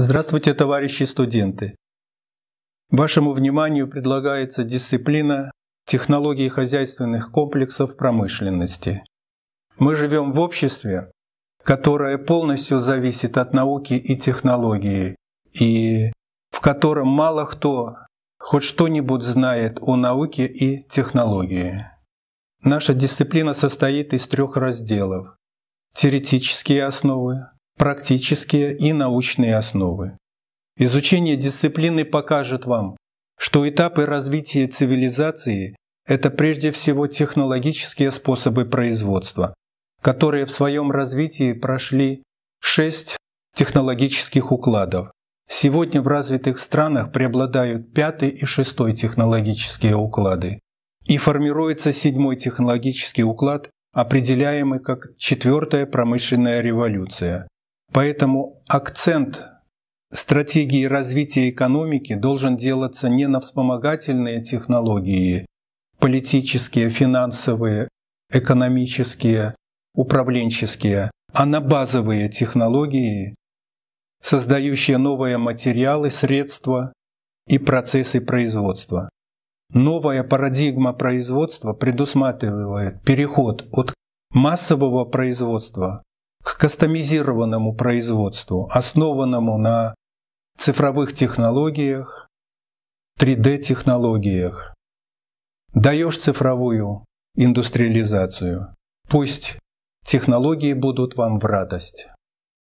Здравствуйте, товарищи студенты! Вашему вниманию предлагается дисциплина технологии хозяйственных комплексов промышленности. Мы живем в обществе, которое полностью зависит от науки и технологии, и в котором мало кто хоть что-нибудь знает о науке и технологии. Наша дисциплина состоит из трех разделов. Теоретические основы, практические и научные основы. Изучение дисциплины покажет вам, что этапы развития цивилизации – это прежде всего технологические способы производства, которые в своем развитии прошли шесть технологических укладов. Сегодня в развитых странах преобладают пятый и шестой технологические уклады, и формируется седьмой технологический уклад, определяемый как четвертая промышленная революция, Поэтому акцент стратегии развития экономики должен делаться не на вспомогательные технологии, политические, финансовые, экономические, управленческие, а на базовые технологии, создающие новые материалы, средства и процессы производства. Новая парадигма производства предусматривает переход от массового производства к кастомизированному производству, основанному на цифровых технологиях, 3D-технологиях. Даешь цифровую индустриализацию. Пусть технологии будут вам в радость.